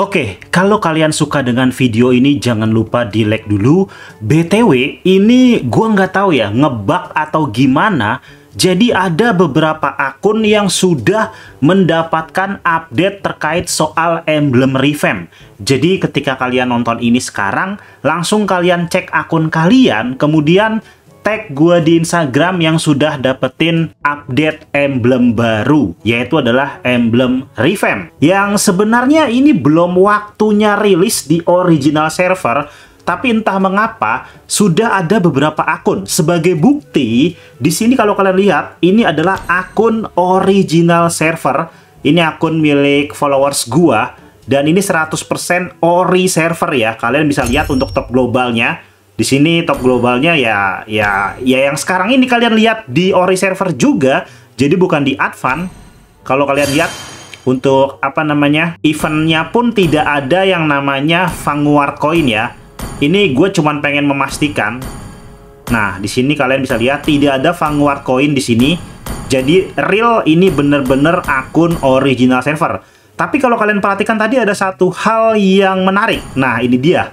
Oke, kalau kalian suka dengan video ini jangan lupa di like dulu. BTW, ini gue nggak tahu ya ngebak atau gimana. Jadi ada beberapa akun yang sudah mendapatkan update terkait soal emblem revamp. Jadi ketika kalian nonton ini sekarang, langsung kalian cek akun kalian, kemudian tag gue di Instagram yang sudah dapetin update emblem baru yaitu adalah emblem revamp yang sebenarnya ini belum waktunya rilis di original server tapi entah mengapa sudah ada beberapa akun. Sebagai bukti, di sini kalau kalian lihat ini adalah akun original server. Ini akun milik followers gua dan ini 100% ori server ya. Kalian bisa lihat untuk top globalnya di sini top globalnya ya ya ya yang sekarang ini kalian lihat di ori server juga. Jadi bukan di advan. Kalau kalian lihat untuk apa namanya eventnya pun tidak ada yang namanya Vanguard Coin ya. Ini gue cuman pengen memastikan. Nah di sini kalian bisa lihat tidak ada Vanguard Coin di sini. Jadi real ini bener-bener akun original server. Tapi kalau kalian perhatikan tadi ada satu hal yang menarik. Nah ini dia.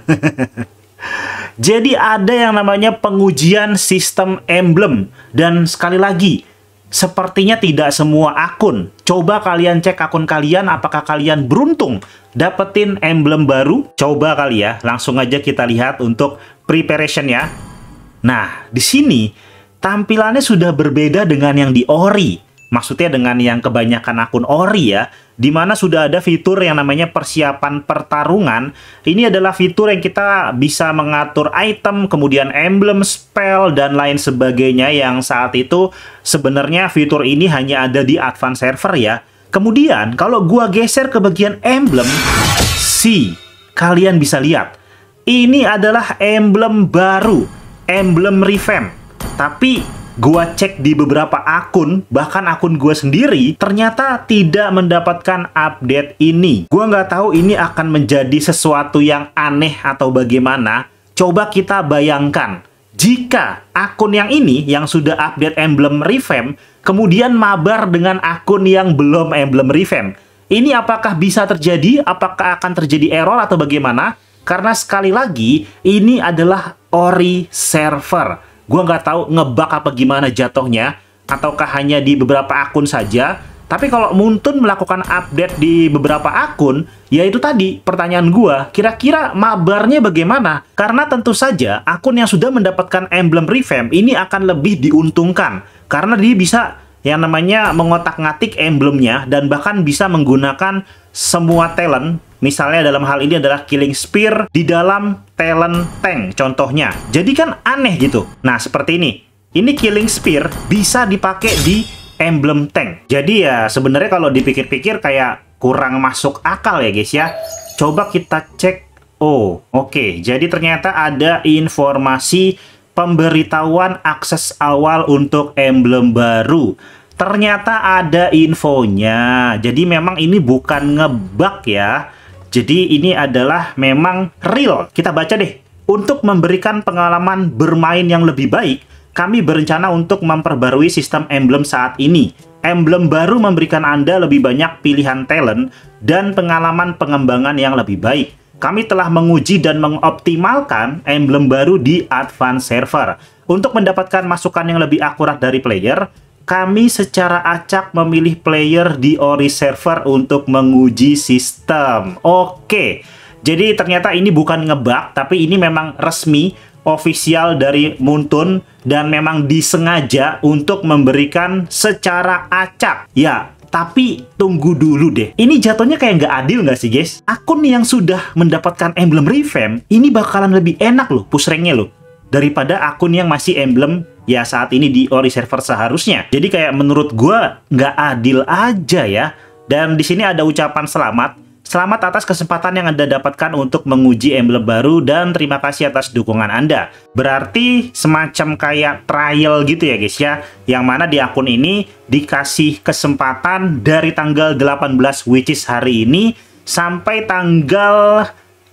Jadi ada yang namanya pengujian sistem emblem. Dan sekali lagi, sepertinya tidak semua akun. Coba kalian cek akun kalian apakah kalian beruntung dapetin emblem baru. Coba kali ya, langsung aja kita lihat untuk preparation ya. Nah, di sini tampilannya sudah berbeda dengan yang di ori. Maksudnya dengan yang kebanyakan akun ori ya di mana sudah ada fitur yang namanya persiapan pertarungan. Ini adalah fitur yang kita bisa mengatur item, kemudian emblem, spell, dan lain sebagainya yang saat itu sebenarnya fitur ini hanya ada di advanced server ya. Kemudian, kalau gua geser ke bagian emblem, si kalian bisa lihat, ini adalah emblem baru, emblem revamp. Tapi gua cek di beberapa akun, bahkan akun gua sendiri, ternyata tidak mendapatkan update ini. Gua nggak tahu ini akan menjadi sesuatu yang aneh atau bagaimana. Coba kita bayangkan, jika akun yang ini, yang sudah update emblem revamp, kemudian mabar dengan akun yang belum emblem revamp. Ini apakah bisa terjadi? Apakah akan terjadi error atau bagaimana? Karena sekali lagi, ini adalah ori server gue nggak tahu ngebak apa gimana jatuhnya ataukah hanya di beberapa akun saja. Tapi kalau Muntun melakukan update di beberapa akun, yaitu tadi pertanyaan gue, kira-kira mabarnya bagaimana? Karena tentu saja akun yang sudah mendapatkan emblem revamp ini akan lebih diuntungkan karena dia bisa yang namanya mengotak-ngatik emblemnya dan bahkan bisa menggunakan semua talent Misalnya dalam hal ini adalah killing spear di dalam talent tank contohnya. Jadi kan aneh gitu. Nah, seperti ini. Ini killing spear bisa dipakai di emblem tank. Jadi ya sebenarnya kalau dipikir-pikir kayak kurang masuk akal ya guys ya. Coba kita cek. Oh, oke. Okay. Jadi ternyata ada informasi pemberitahuan akses awal untuk emblem baru ternyata ada infonya. Jadi memang ini bukan ngebug ya. Jadi ini adalah memang real. Kita baca deh. Untuk memberikan pengalaman bermain yang lebih baik, kami berencana untuk memperbarui sistem emblem saat ini. Emblem baru memberikan Anda lebih banyak pilihan talent dan pengalaman pengembangan yang lebih baik. Kami telah menguji dan mengoptimalkan emblem baru di advance Server. Untuk mendapatkan masukan yang lebih akurat dari player, kami secara acak memilih player di Ori server untuk menguji sistem. Oke, jadi ternyata ini bukan ngebug, tapi ini memang resmi, official dari Muntun, dan memang disengaja untuk memberikan secara acak. Ya, tapi tunggu dulu deh. Ini jatuhnya kayak nggak adil nggak sih guys? Akun yang sudah mendapatkan emblem revamp, ini bakalan lebih enak loh push rank-nya loh. Daripada akun yang masih emblem ya saat ini di ori server seharusnya. Jadi kayak menurut gue nggak adil aja ya. Dan di sini ada ucapan selamat. Selamat atas kesempatan yang Anda dapatkan untuk menguji emblem baru dan terima kasih atas dukungan Anda. Berarti semacam kayak trial gitu ya guys ya, yang mana di akun ini dikasih kesempatan dari tanggal 18 which is hari ini sampai tanggal 5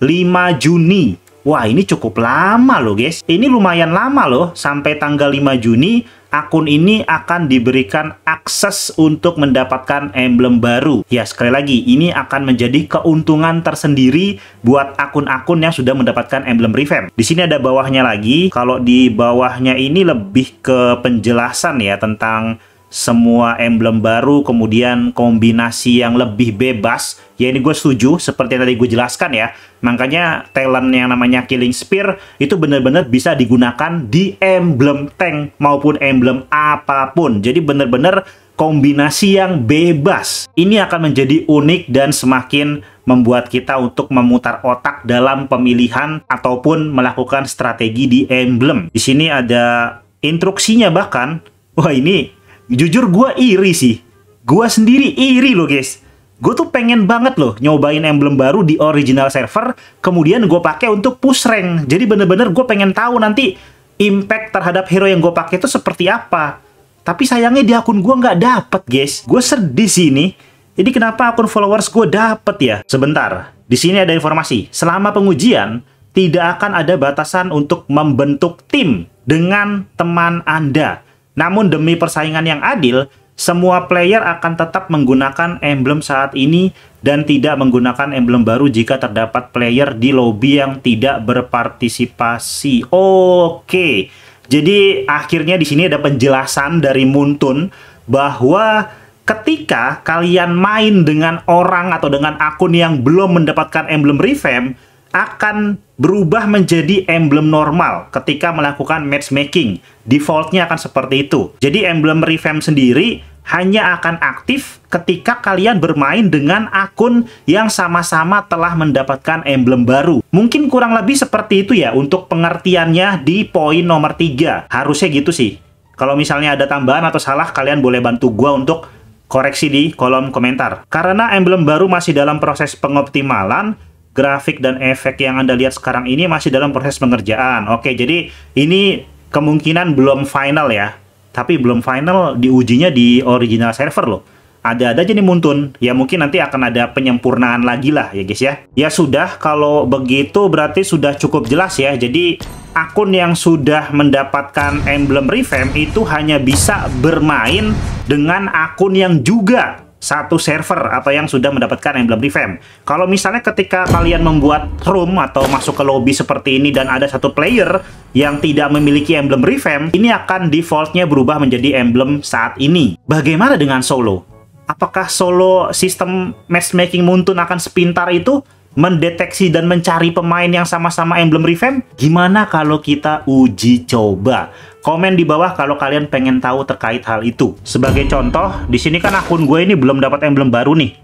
Juni Wah ini cukup lama loh guys. Ini lumayan lama loh sampai tanggal 5 Juni akun ini akan diberikan akses untuk mendapatkan emblem baru. Ya sekali lagi ini akan menjadi keuntungan tersendiri buat akun-akun yang sudah mendapatkan emblem revamp. Di sini ada bawahnya lagi. Kalau di bawahnya ini lebih ke penjelasan ya tentang semua emblem baru, kemudian kombinasi yang lebih bebas. Ya ini gue setuju, seperti yang tadi gue jelaskan ya. Makanya talent yang namanya Killing Spear itu benar-benar bisa digunakan di emblem tank maupun emblem apapun. Jadi benar-benar kombinasi yang bebas. Ini akan menjadi unik dan semakin membuat kita untuk memutar otak dalam pemilihan ataupun melakukan strategi di emblem. Di sini ada instruksinya bahkan. Wah ini jujur gue iri sih. Gue sendiri iri loh guys. Gue tuh pengen banget loh nyobain emblem baru di original server, kemudian gue pakai untuk push rank. Jadi bener-bener gue pengen tahu nanti impact terhadap hero yang gue pakai itu seperti apa. Tapi sayangnya di akun gue nggak dapet guys. Gue sedih sih ini. Jadi kenapa akun followers gue dapet ya? Sebentar, di sini ada informasi. Selama pengujian, tidak akan ada batasan untuk membentuk tim dengan teman Anda. Namun demi persaingan yang adil, semua player akan tetap menggunakan emblem saat ini dan tidak menggunakan emblem baru jika terdapat player di lobby yang tidak berpartisipasi. Oke. Jadi akhirnya di sini ada penjelasan dari Muntun bahwa ketika kalian main dengan orang atau dengan akun yang belum mendapatkan emblem revamp akan berubah menjadi emblem normal ketika melakukan matchmaking. Defaultnya akan seperti itu. Jadi emblem revamp sendiri hanya akan aktif ketika kalian bermain dengan akun yang sama-sama telah mendapatkan emblem baru. Mungkin kurang lebih seperti itu ya untuk pengertiannya di poin nomor 3. Harusnya gitu sih. Kalau misalnya ada tambahan atau salah, kalian boleh bantu gue untuk koreksi di kolom komentar. Karena emblem baru masih dalam proses pengoptimalan, grafik dan efek yang Anda lihat sekarang ini masih dalam proses pengerjaan. Oke, jadi ini kemungkinan belum final ya. Tapi belum final diujinya di original server loh. Ada-ada jadi muntun. Ya mungkin nanti akan ada penyempurnaan lagi lah ya guys ya. Ya sudah, kalau begitu berarti sudah cukup jelas ya. Jadi akun yang sudah mendapatkan emblem revamp itu hanya bisa bermain dengan akun yang juga satu server atau yang sudah mendapatkan emblem revamp. Kalau misalnya ketika kalian membuat room atau masuk ke lobby seperti ini dan ada satu player yang tidak memiliki emblem revamp, ini akan defaultnya berubah menjadi emblem saat ini. Bagaimana dengan solo? Apakah solo sistem matchmaking Muntun akan sepintar itu? mendeteksi dan mencari pemain yang sama-sama emblem revamp? Gimana kalau kita uji coba? Komen di bawah kalau kalian pengen tahu terkait hal itu. Sebagai contoh, di sini kan akun gue ini belum dapat emblem baru nih.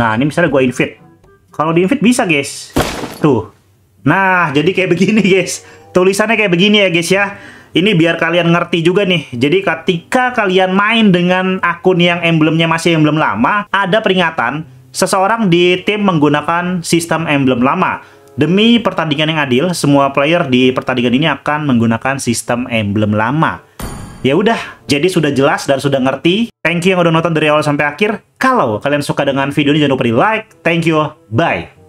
Nah, ini misalnya gue invite. Kalau di invite bisa, guys. Tuh. Nah, jadi kayak begini, guys. Tulisannya kayak begini ya, guys ya. Ini biar kalian ngerti juga nih. Jadi ketika kalian main dengan akun yang emblemnya masih emblem lama, ada peringatan Seseorang di tim menggunakan sistem emblem lama. Demi pertandingan yang adil, semua player di pertandingan ini akan menggunakan sistem emblem lama. Ya udah, jadi sudah jelas dan sudah ngerti. Thank you yang udah nonton dari awal sampai akhir. Kalau kalian suka dengan video ini jangan lupa di like. Thank you. Bye.